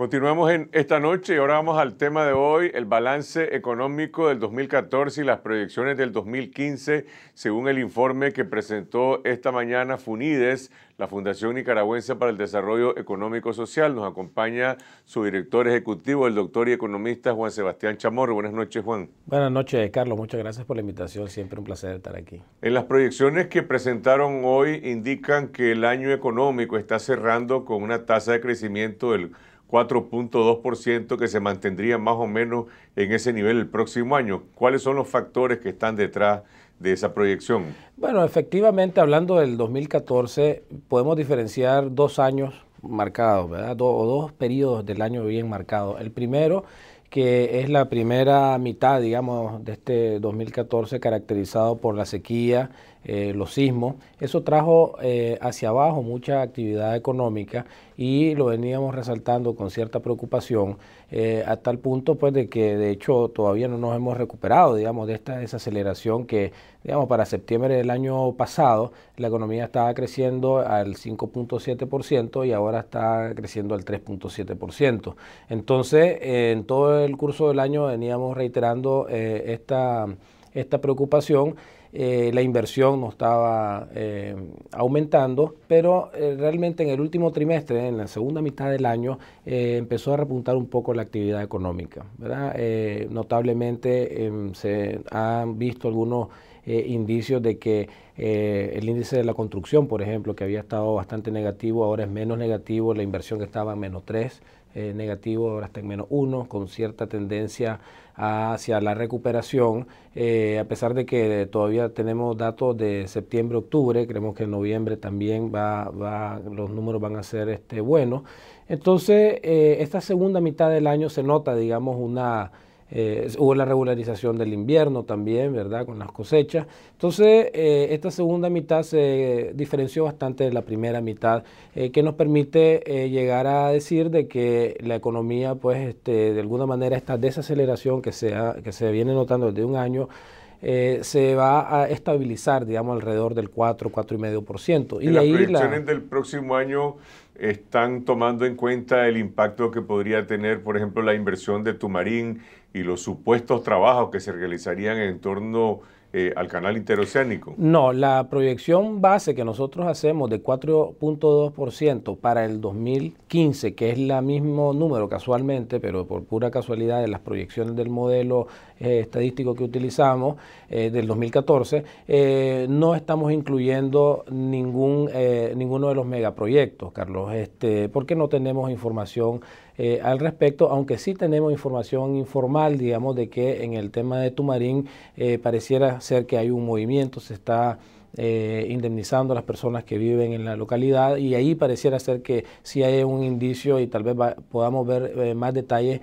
Continuamos en esta noche y ahora vamos al tema de hoy, el balance económico del 2014 y las proyecciones del 2015, según el informe que presentó esta mañana FUNIDES, la Fundación Nicaragüense para el Desarrollo Económico Social. Nos acompaña su director ejecutivo, el doctor y economista Juan Sebastián Chamorro. Buenas noches, Juan. Buenas noches, Carlos. Muchas gracias por la invitación. Siempre un placer estar aquí. En las proyecciones que presentaron hoy indican que el año económico está cerrando con una tasa de crecimiento del 4.2% que se mantendría más o menos en ese nivel el próximo año. ¿Cuáles son los factores que están detrás de esa proyección? Bueno, efectivamente, hablando del 2014, podemos diferenciar dos años marcados, ¿verdad? o dos periodos del año bien marcados. El primero, que es la primera mitad, digamos, de este 2014 caracterizado por la sequía, eh, los sismos, eso trajo eh, hacia abajo mucha actividad económica y lo veníamos resaltando con cierta preocupación hasta eh, el punto pues de que de hecho todavía no nos hemos recuperado digamos de esta desaceleración que digamos para septiembre del año pasado la economía estaba creciendo al 5.7% y ahora está creciendo al 3.7%. Entonces en todo el curso del año veníamos reiterando esta esta preocupación. Eh, la inversión no estaba eh, aumentando, pero eh, realmente en el último trimestre, en la segunda mitad del año, empezó a repuntar un poco la actividad económica. notablemente em, se han visto algunos indicios de que el índice de la construcción, por ejemplo, que había estado bastante negativo, ahora es menos negativo, la inversión que estaba menos 3. negativo, ahora está en menos uno con cierta tendencia hacia la recuperación, eh, a pesar de que todavía tenemos datos de septiembre, octubre, creemos que en noviembre también va, va los números van a ser este, buenos. Entonces, eh, esta segunda mitad del año se nota, digamos, una eh, hubo la regularización del invierno también, ¿verdad? Con las cosechas. Entonces, eh, esta segunda mitad se diferenció bastante de la primera mitad, eh, que nos permite llegar a decir de que la economía, pues, este, de alguna manera, esta desaceleración que se, que se viene notando desde un año, se va a estabilizar, digamos, alrededor del 4, 4,5%. Y, y las ahí proyecciones del próximo año están tomando en cuenta el impacto que podría tener, por ejemplo, la inversión de Tumarín y los supuestos trabajos que se realizarían en torno a eh, al canal interoceánico? No, la proyección base que nosotros hacemos de 4.2% para el 2015, que es el mismo número casualmente, pero por pura casualidad de las proyecciones del modelo eh, estadístico que utilizamos eh, del 2014, no estamos incluyendo ningún, ninguno de los megaproyectos, Carlos, este, porque no tenemos información eh, al respecto, aunque sí tenemos información informal, digamos, de que en el tema de Tumarín eh, pareciera ser que hay un movimiento, se está... Eh, indemnizando a las personas que viven en la localidad y ahí pareciera ser que sí hay un indicio y tal vez podamos ver más detalles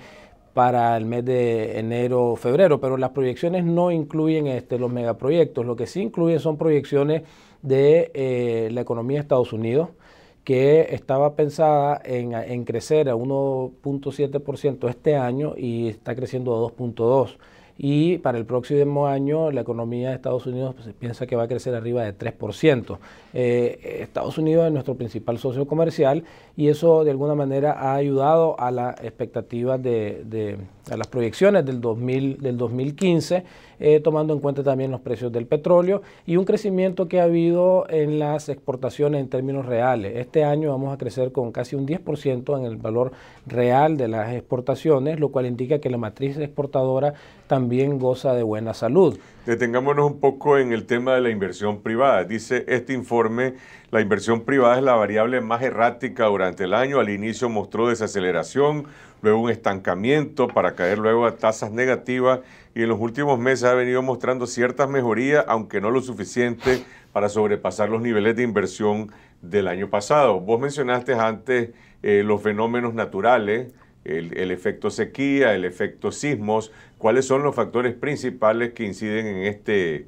para el mes de enero o febrero, pero las proyecciones no incluyen este, los megaproyectos, lo que sí incluyen son proyecciones de la economía de Estados Unidos, que estaba pensada en, crecer a 1.7% este año y está creciendo a 2.2%. Y para el próximo año la economía de Estados Unidos pues, piensa que va a crecer arriba de 3%. Eh, Estados Unidos es nuestro principal socio comercial y eso de alguna manera ha ayudado a las expectativas de, a las proyecciones del, 2000, del 2015. Eh, tomando en cuenta también los precios del petróleo y un crecimiento que ha habido en las exportaciones en términos reales. Este año vamos a crecer con casi un 10% en el valor real de las exportaciones, lo cual indica que la matriz exportadora también goza de buena salud. Detengámonos un poco en el tema de la inversión privada. Dice este informe, la inversión privada es la variable más errática durante el año. Al inicio mostró desaceleración, luego un estancamiento para caer luego a tasas negativas y en los últimos meses ha venido mostrando ciertas mejorías, aunque no lo suficiente para sobrepasar los niveles de inversión del año pasado. Vos mencionaste antes eh, los fenómenos naturales el, el, efecto sequía, el efecto sismos, cuáles son los factores principales que inciden en este,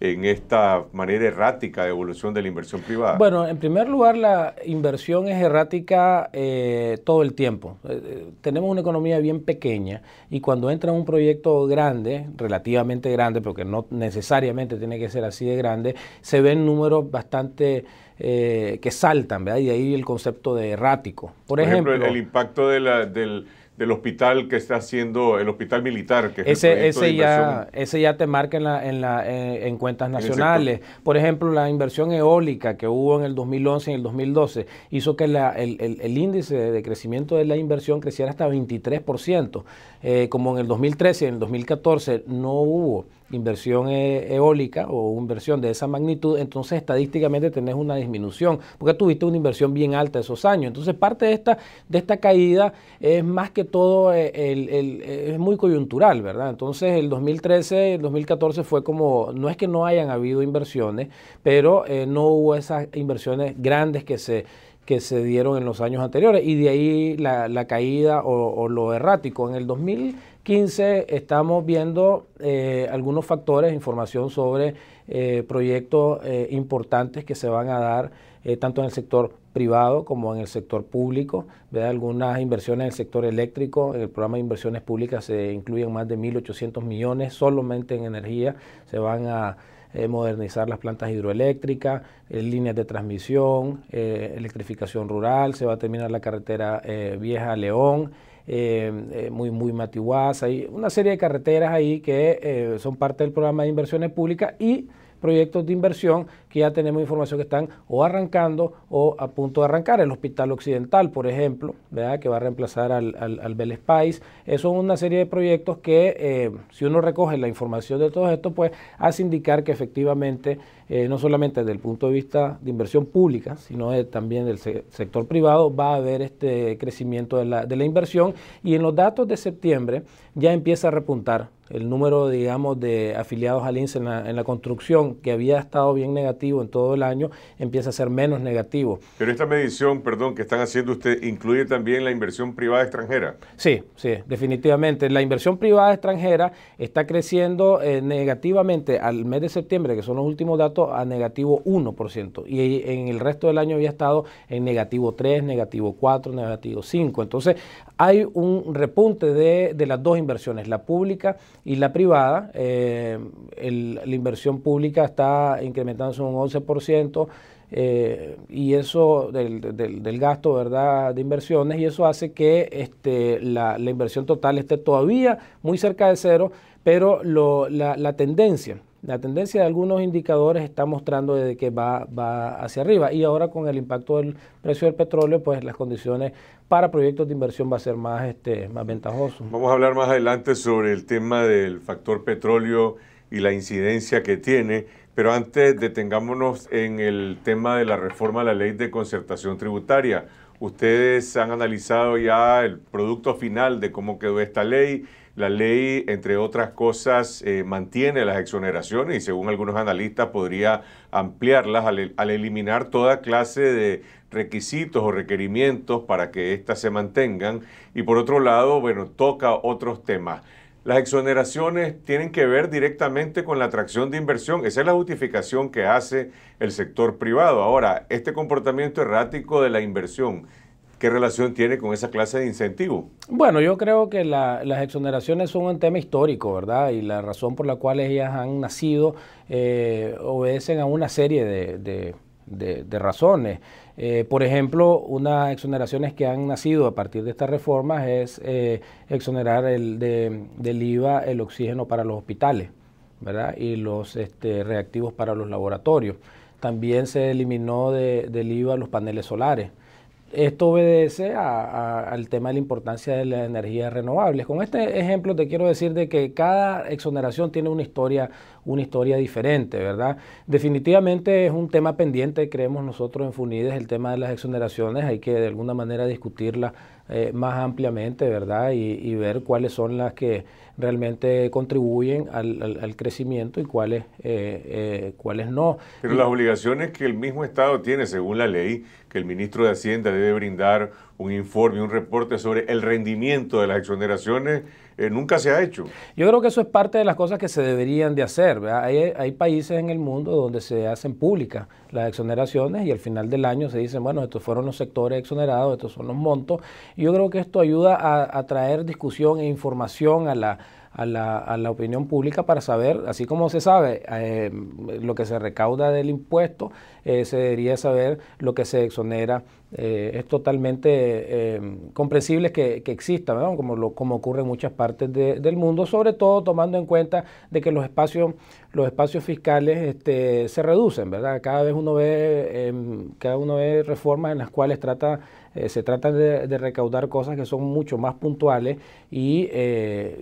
en esta manera errática de evolución de la inversión privada? Bueno, en primer lugar, la inversión es errática eh, todo el tiempo. Eh, eh, tenemos una economía bien pequeña y cuando entra un proyecto grande, relativamente grande, porque no necesariamente tiene que ser así de grande, se ven números bastante... que saltan, ¿verdad? Y de ahí el concepto de errático. Por, ejemplo, ejemplo, el impacto de la, del del hospital que está haciendo el hospital militar. Que es ese, ese, ya, ese ya te marca en, la, en, la, eh, en cuentas nacionales. Por ejemplo, la inversión eólica que hubo en el 2011 y en el 2012 hizo que el, índice de crecimiento de la inversión creciera hasta 23%. Eh, como en el 2013 y en el 2014 no hubo inversión eh, eólica o inversión de esa magnitud, entonces estadísticamente tenés una disminución, porque tuviste una inversión bien alta esos años. Entonces parte de esta, de esta caída es más que todo eh, el, eh, es muy coyuntural, ¿verdad? Entonces el 2013, el 2014 fue como, no es que no hayan habido inversiones, pero eh, no hubo esas inversiones grandes que se que se dieron en los años anteriores y de ahí la, la caída o, lo errático. En el 2015 estamos viendo algunos factores, información sobre proyectos importantes que se van a dar tanto en el sector privado como en el sector público. Ve Algunas inversiones en el sector eléctrico, en el programa de inversiones públicas se incluyen más de 1.800 millones solamente en energía. Se van a eh, modernizar las plantas hidroeléctricas, eh, líneas de transmisión, eh, electrificación rural, se va a terminar la carretera vieja León. muy, muy hay una serie de carreteras ahí que son parte del programa de inversiones públicas y proyectos de inversión que ya tenemos información que están o arrancando o a punto de arrancar. El Hospital Occidental, por ejemplo, que va a reemplazar al, al, al Bell Spice. una serie de proyectos que, eh, si uno recoge la información de todo esto, pues hace indicar que efectivamente, eh, no solamente desde el punto de vista de inversión pública, sino también del sector privado, va a haber este crecimiento de la, de la inversión. Y en los datos de septiembre ya empieza a repuntar el número, digamos, de afiliados al INSE en la, construcción, que había estado bien negativo en todo el año, empieza a ser menos negativo. Pero esta medición, perdón, que están haciendo usted, incluye también la inversión privada extranjera. Sí, sí, definitivamente. La inversión privada extranjera está creciendo eh, negativamente al mes de septiembre, que son los últimos datos, a negativo 1%. Y en el resto del año había estado en negativo 3, negativo 4, negativo 5. Entonces, hay un repunte de, de las dos inversiones, la pública y la privada, eh, la inversión pública está incrementándose un 11%. Eh, y eso del, del, del, gasto ¿verdad? de inversiones, y eso hace que este, la, la, inversión total esté todavía muy cerca de cero, pero lo, la, la tendencia la tendencia de algunos indicadores está mostrando que va, va hacia arriba y ahora con el impacto del precio del petróleo, pues las condiciones para proyectos de inversión va a ser más, este, más ventajoso. Vamos a hablar más adelante sobre el tema del factor petróleo y la incidencia que tiene, pero antes detengámonos en el tema de la reforma a la ley de concertación tributaria. Ustedes han analizado ya el producto final de cómo quedó esta ley, la ley, entre otras cosas, eh, mantiene las exoneraciones y según algunos analistas podría ampliarlas al, al eliminar toda clase de requisitos o requerimientos para que éstas se mantengan. Y por otro lado, bueno, toca otros temas. Las exoneraciones tienen que ver directamente con la atracción de inversión. Esa es la justificación que hace el sector privado. Ahora, este comportamiento errático de la inversión ¿Qué relación tiene con esa clase de incentivo? Bueno, yo creo que las exoneraciones son un tema histórico, ¿verdad? Y la razón por la cual ellas han nacido eh, obedecen a una serie de, razones. Eh, por ejemplo, unas exoneraciones que han nacido a partir de estas reformas es eh, exonerar el, del IVA el oxígeno para los hospitales, ¿verdad? Y los este, reactivos para los laboratorios. También se eliminó del IVA los paneles solares. Esto obedece al tema de la importancia de las energías renovables. Con este ejemplo te quiero decir de que cada exoneración tiene una historia una historia diferente, ¿verdad? Definitivamente es un tema pendiente, creemos nosotros en FUNIDES, el tema de las exoneraciones, hay que de alguna manera discutirla eh, más ampliamente, ¿verdad? Y, ver cuáles son las que realmente contribuyen al, crecimiento y cuáles, eh, eh, cuáles no. Pero las obligaciones que el mismo Estado tiene, según la ley, que el ministro de Hacienda debe brindar un informe, un reporte sobre el rendimiento de las exoneraciones, eh, nunca se ha hecho. Yo creo que eso es parte de las cosas que se deberían de hacer. Hay, países en el mundo donde se hacen públicas las exoneraciones y al final del año se dicen, bueno, estos fueron los sectores exonerados, estos son los montos. yo creo que esto ayuda a traer discusión e información a la a la, a la, opinión pública para saber, así como se sabe eh, lo que se recauda del impuesto, eh, se debería saber lo que se exonera. Eh, es totalmente comprensible que, exista, como, lo, como ocurre en muchas partes del mundo, sobre todo tomando en cuenta de que los espacios, los espacios fiscales este, se reducen, ¿verdad? Cada vez uno ve, em, cada uno ve reformas en las cuales trata eh, se trata de, recaudar cosas que son mucho más puntuales y, eh,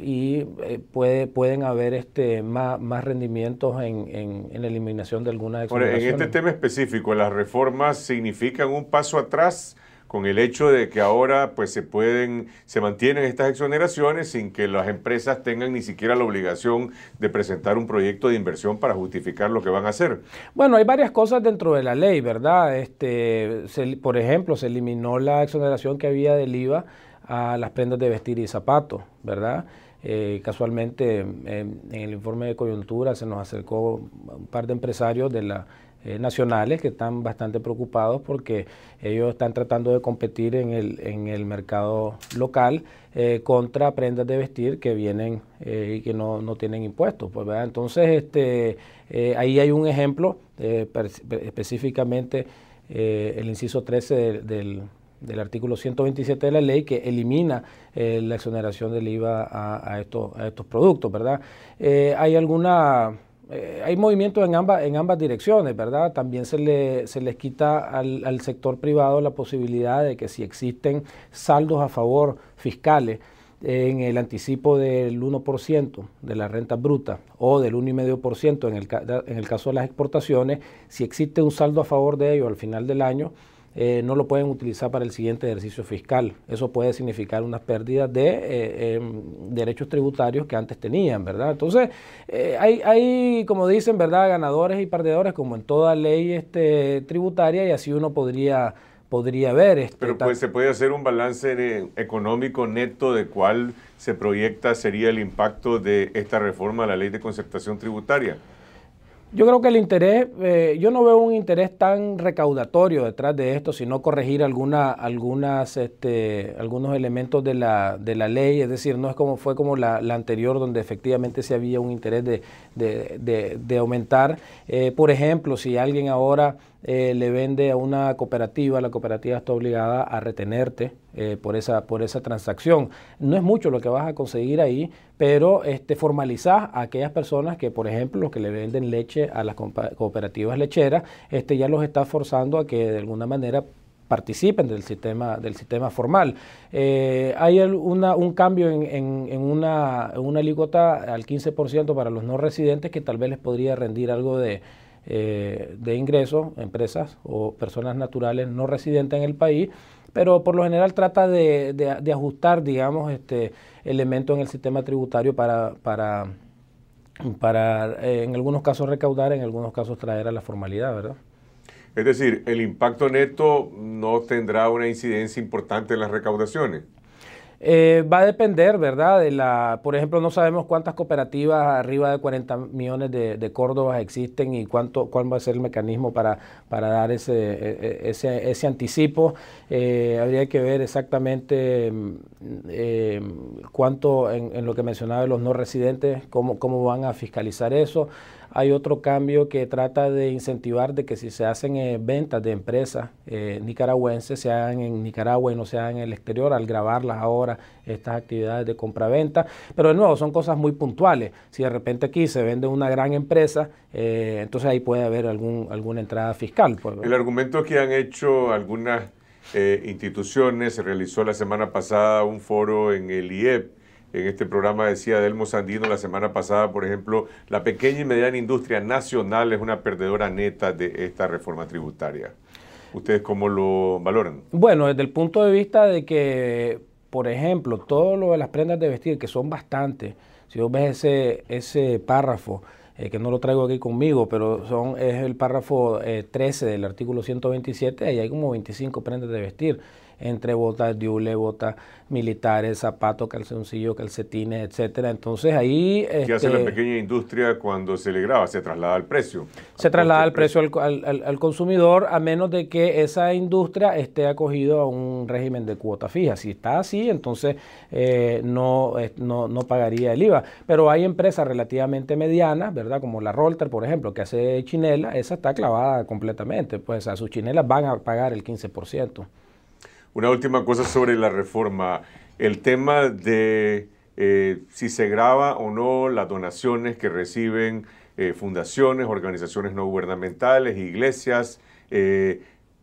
eh, puede, pueden haber este, más, rendimientos en, en, eliminación de algunas Ahora, en este tema específico, ¿las reformas significan un paso atrás con el hecho de que ahora pues se pueden, se mantienen estas exoneraciones sin que las empresas tengan ni siquiera la obligación de presentar un proyecto de inversión para justificar lo que van a hacer. Bueno, hay varias cosas dentro de la ley, ¿verdad? Este, por ejemplo, se eliminó la exoneración que había del IVA a las prendas de vestir y zapatos, ¿verdad? Eh, casualmente en el informe de coyuntura se nos acercó un par de empresarios de la eh, nacionales que están bastante preocupados porque ellos están tratando de competir en el, en el mercado local eh, contra prendas de vestir que vienen eh, y que no, no tienen impuestos. Pues, Entonces, este, ahí hay un ejemplo, específicamente el inciso 13 del, del artículo 127 de la ley que elimina la exoneración del IVA a, a, estos, a estos productos, ¿verdad? hay alguna eh, hay movimientos en ambas, en ambas direcciones, ¿verdad? También se, le, se les quita al, sector privado la posibilidad de que si existen saldos a favor fiscales en el anticipo del 1% de la renta bruta o del 1,5% en el, en el caso de las exportaciones, si existe un saldo a favor de ello al final del año, eh, no lo pueden utilizar para el siguiente ejercicio fiscal. Eso puede significar unas pérdidas de eh, em, derechos tributarios que antes tenían, ¿verdad? Entonces, eh, hay, hay, como dicen, ¿verdad?, ganadores y perdedores, como en toda ley este, tributaria, y así uno podría podría ver. esto. Pero pues se puede hacer un balance económico neto de cuál se proyecta sería el impacto de esta reforma a la ley de concertación tributaria. Yo creo que el interés, eh, yo no veo un interés tan recaudatorio detrás de esto, sino corregir alguna, algunas, este, algunos elementos de la, de la ley, es decir, no es como fue como la, anterior, donde efectivamente sí había un interés de, de, de aumentar. Eh, por ejemplo, si alguien ahora eh, le vende a una cooperativa, la cooperativa está obligada a retenerte eh, por, esa, por esa transacción. No es mucho lo que vas a conseguir ahí, pero este, formalizás a aquellas personas que, por ejemplo, los que le venden leche a las cooperativas lecheras, este, ya los está forzando a que de alguna manera participen del sistema, del sistema formal. Eh, hay un cambio en, en, una, en al 15% para los no residentes que tal vez les podría rendir algo de, eh, de ingresos, empresas o personas naturales no residentes en el país, pero por lo general trata de, ajustar, digamos, este elemento en el sistema tributario para, para, eh, en algunos casos recaudar, en algunos casos traer a la formalidad, ¿verdad? Es decir, el impacto neto no tendrá una incidencia importante en las recaudaciones. Eh, va a depender, ¿verdad? De la, por ejemplo, no sabemos cuántas cooperativas arriba de 40 millones de, de Córdobas existen y cuánto, cuál va a ser el mecanismo para, para dar ese, e, e, ese, anticipo. Eh, habría que ver exactamente mm, eh, cuánto, en, lo que mencionaba de los no residentes, cómo, cómo van a fiscalizar eso. Hay otro cambio que trata de incentivar de que si se hacen eh, ventas de empresas eh, nicaragüenses, se hagan en Nicaragua y no se hagan en el exterior, al grabarlas ahora, estas actividades de compraventa. Pero de nuevo, son cosas muy puntuales. Si de repente aquí se vende una gran empresa, eh, entonces ahí puede haber algún, alguna entrada fiscal. Pues, el argumento que han hecho algunas instituciones, se realizó la semana pasada un foro en el IEP, en este programa decía Delmo Sandino la semana pasada, por ejemplo, la pequeña y mediana industria nacional es una perdedora neta de esta reforma tributaria. ¿Ustedes cómo lo valoran? Bueno, desde el punto de vista de que, por ejemplo, todo lo de las prendas de vestir, que son bastantes, si vos ves ese, ese párrafo, eh, que no lo traigo aquí conmigo, pero son, es el párrafo 13 eh, del artículo 127, ahí hay como 25 prendas de vestir entre botas de ule, botas militares, zapatos, calzoncillos, calcetines, etcétera. Entonces ahí... ¿Qué hace la este, pequeña industria cuando se le graba? Se traslada el precio. Se traslada el precio, al, consumidor a menos de que esa industria esté acogido a un régimen de cuota fija. Si está así, entonces eh, no, no, no pagaría el IVA. Pero hay empresas relativamente medianas, ¿verdad? Como la Rolter, por ejemplo, que hace chinela, esa está clavada completamente. Pues a sus chinelas van a pagar el 15%. Una última cosa sobre la reforma. El tema de eh, si se graba o no las donaciones que reciben eh, fundaciones, organizaciones no gubernamentales, iglesias. Eh,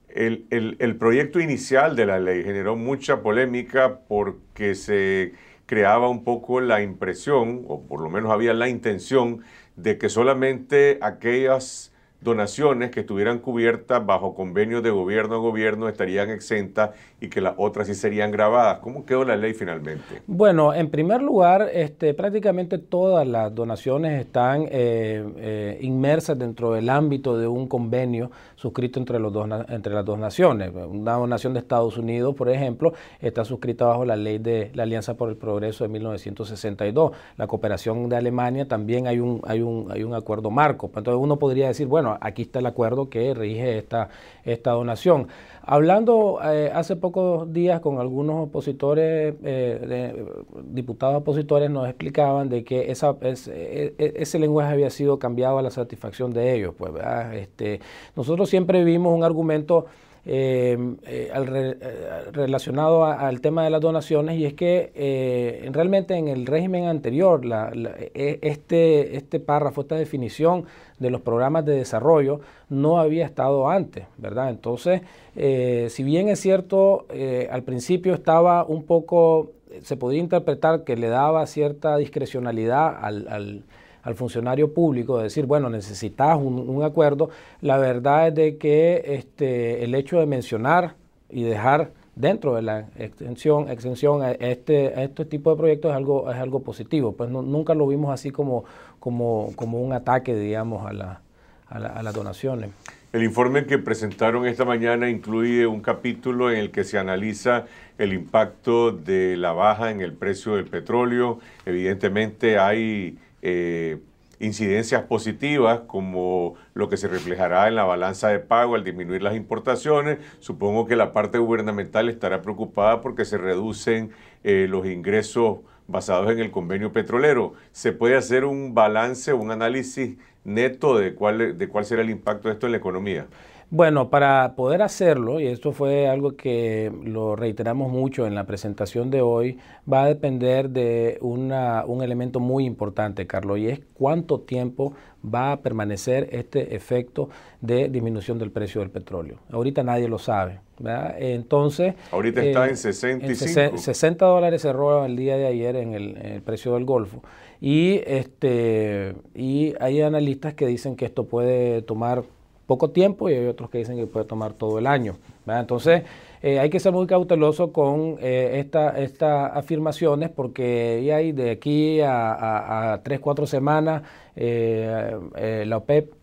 el, proyecto inicial de la ley generó mucha polémica porque se creaba un poco la impresión, o por lo menos había la intención, de que solamente aquellas donaciones que estuvieran cubiertas bajo convenios de gobierno a gobierno estarían exentas y que las otras sí serían grabadas. ¿Cómo quedó la ley finalmente? Bueno, en primer lugar, este, prácticamente todas las donaciones están eh, eh, inmersas dentro del ámbito de un convenio suscrito entre, los dos, entre las dos naciones. Una donación de Estados Unidos, por ejemplo, está suscrita bajo la ley de la Alianza por el Progreso de 1962. La cooperación de Alemania también hay un, hay un, hay un acuerdo marco. Entonces uno podría decir, bueno, aquí está el acuerdo que rige esta, esta donación. Hablando eh, hace pocos días con algunos opositores, eh, diputados opositores, nos explicaban de que esa, e, e, ese, lenguaje había sido cambiado a la satisfacción de ellos. Pues, Este, nosotros siempre vimos un argumento Em, eh, eh, relacionado al tema de las donaciones y es que eh, realmente en el régimen anterior la, e, este, este párrafo, esta definición de los programas de desarrollo no había estado antes, ¿verdad? Entonces, si bien es cierto, al principio estaba un poco se podía interpretar que le daba cierta discrecionalidad al, al funcionario público de decir, bueno, necesitas un, acuerdo, la verdad es de que este, el hecho de mencionar y dejar dentro de la extensión, extensión a este, este tipo de proyectos es algo, es algo positivo. Pues nunca lo vimos así como, como, como un ataque, digamos, a, la, a, las donaciones. El informe que presentaron esta mañana incluye un capítulo en el que se analiza el impacto de la baja en el precio del petróleo. Evidentemente hay eh, incidencias positivas como lo que se reflejará en la balanza de pago al disminuir las importaciones. Supongo que la parte gubernamental estará preocupada porque se reducen eh, los ingresos basados en el convenio petrolero. ¿Se puede hacer un balance, un análisis neto de cuál, de cuál será el impacto de esto en la economía? Bueno, para poder hacerlo, y esto fue algo que lo reiteramos mucho en la presentación de hoy, va a depender de una, un elemento muy importante, Carlos, y es cuánto tiempo va a permanecer este efecto de disminución del precio del petróleo. Ahorita nadie lo sabe. ¿verdad? Entonces... Ahorita está eh, en 65. 60 dólares cerró el día de ayer en el, en el, precio del Golfo. Y, este, y hay analistas que dicen que esto puede tomar poco tiempo y hay otros que dicen que puede tomar todo el año. Entonces, eh, hay que ser muy cauteloso con eh, estas afirmaciones porque de aquí a, tres, cuatro semanas eh, la OPEP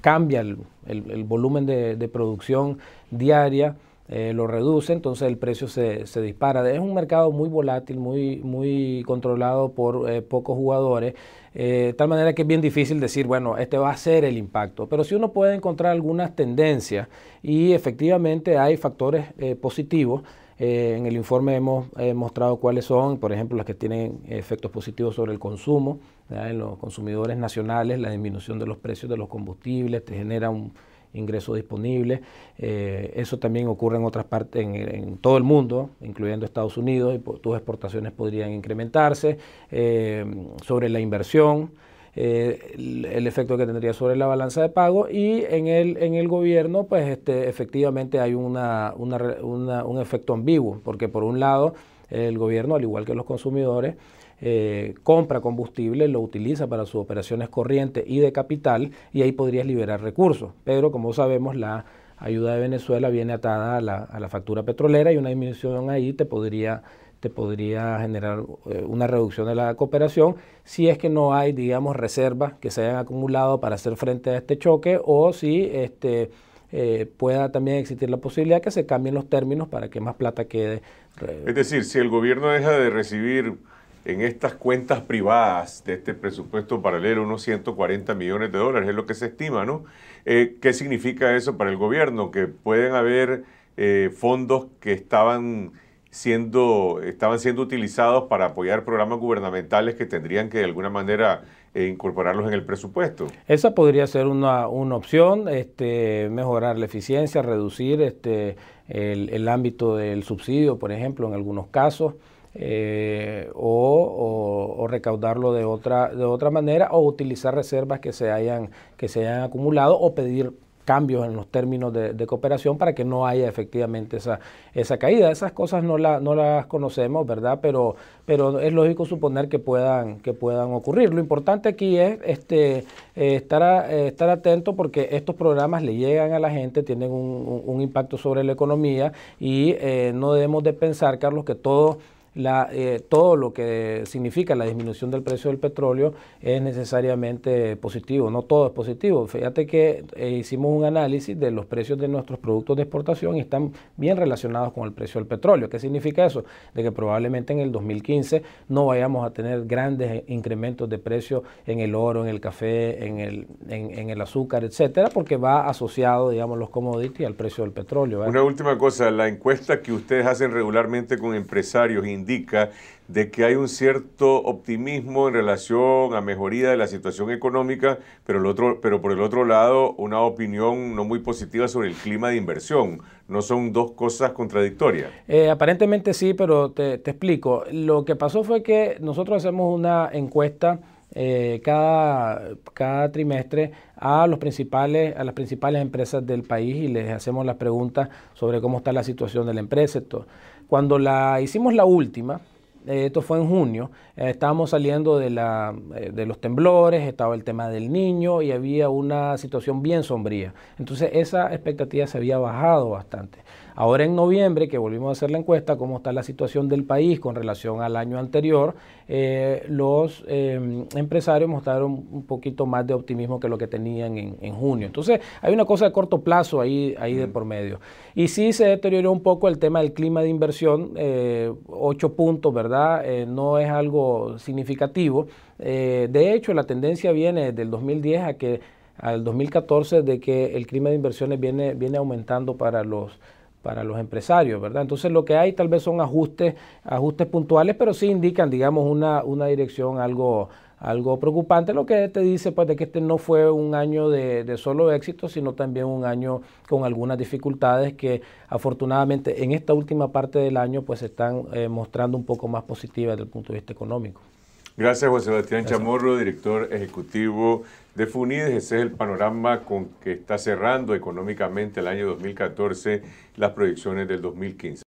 cambia el, volumen de, producción diaria. lo reduce, entonces el precio se, dispara. Es un mercado muy volátil, muy, muy controlado por pocos jugadores de eh, tal manera que es bien difícil decir, bueno, este va a ser el impacto, pero si uno puede encontrar algunas tendencias y efectivamente hay factores eh, positivos. Eh, en el informe hemos mostrado cuáles son, por ejemplo, las que tienen efectos positivos sobre el consumo, en los consumidores nacionales, la disminución de los precios de los combustibles, te genera un, ingreso disponible. Eh, eso también ocurre en otras partes, en, todo el mundo, incluyendo Estados Unidos, y tus exportaciones podrían incrementarse. Eh, sobre la inversión, eh, el, efecto que tendría sobre la balanza de pago y en el, en el gobierno, pues este, efectivamente hay una, un efecto ambiguo, porque por un lado el gobierno, al igual que los consumidores, eh, compra combustible, lo utiliza para sus operaciones corrientes y de capital y ahí podrías liberar recursos. Pero como sabemos, la ayuda de Venezuela viene atada a la, a la factura petrolera y una disminución ahí te podría te podría generar eh, una reducción de la cooperación si es que no hay, digamos, reservas que se hayan acumulado para hacer frente a este choque o si este, eh, pueda también existir la posibilidad que se cambien los términos para que más plata quede. Es decir, si el gobierno deja de recibir en estas cuentas privadas de este presupuesto paralelo, unos 140 millones de dólares, es lo que se estima, ¿no? Eh, ¿Qué significa eso para el gobierno? Que pueden haber eh, fondos que estaban siendo, estaban siendo utilizados para apoyar programas gubernamentales que tendrían que de alguna manera eh, incorporarlos en el presupuesto. Esa podría ser una, opción, este, mejorar la eficiencia, reducir este, el ámbito del subsidio, por ejemplo, en algunos casos. Eh, o, recaudarlo de otra, de otra manera o utilizar reservas que se hayan, que se hayan acumulado o pedir cambios en los términos de, cooperación para que no haya efectivamente esa, esa caída. Esas cosas no, la, no las conocemos, ¿verdad? Pero, pero es lógico suponer que puedan, que puedan ocurrir. Lo importante aquí es este, eh, estar, eh, estar atento porque estos programas le llegan a la gente, tienen un, impacto sobre la economía y no debemos de pensar, Carlos, que todo la, eh, todo lo que significa la disminución del precio del petróleo es necesariamente positivo, no todo es positivo. Fíjate que eh, hicimos un análisis de los precios de nuestros productos de exportación y están bien relacionados con el precio del petróleo. ¿Qué significa eso? De que probablemente en el 2015 no vayamos a tener grandes incrementos de precio en el oro, en el café, en el, en, el azúcar, etcétera, porque va asociado, digamos, los commodities al precio del petróleo. Una última cosa, la encuesta que ustedes hacen regularmente con empresarios, indica de que hay un cierto optimismo en relación a mejoría de la situación económica, pero, el otro, pero por el otro lado una opinión no muy positiva sobre el clima de inversión. ¿No son dos cosas contradictorias? Eh, aparentemente sí, pero te, explico. Lo que pasó fue que nosotros hacemos una encuesta eh, cada, cada trimestre a, los principales, a las principales empresas del país y les hacemos las preguntas sobre cómo está la situación de la empresa. Cuando la hicimos la última, eh, esto fue en junio, eh, estábamos saliendo eh, de, los temblores, estaba el tema del niño y había una situación bien sombría. Entonces esa expectativa se había bajado bastante. Ahora en noviembre, que volvimos a hacer la encuesta, cómo está la situación del país con relación al año anterior, eh, los eh, empresarios mostraron un poquito más de optimismo que lo que tenían en, junio. Entonces, hay una cosa de corto plazo ahí, ahí de por medio. Y sí se deterioró un poco el tema del clima de inversión, eh, ocho 8 puntos, ¿verdad? no es algo significativo. de hecho, la tendencia viene del 2010 a que al 2014 de que el clima de inversiones viene, viene aumentando para los para los empresarios, ¿verdad? Entonces lo que hay tal vez son ajustes, ajustes puntuales, pero sí indican, digamos, una, una dirección algo, algo preocupante, lo que te dice pues de que este no fue un año de, solo éxito, sino también un año con algunas dificultades que afortunadamente en esta última parte del año pues se están eh, mostrando un poco más positivas desde el punto de vista económico. Gracias José Sebastián Chamorro, director ejecutivo de FUNIDES. Ese es el panorama con que está cerrando económicamente el año 2014 las proyecciones del 2015.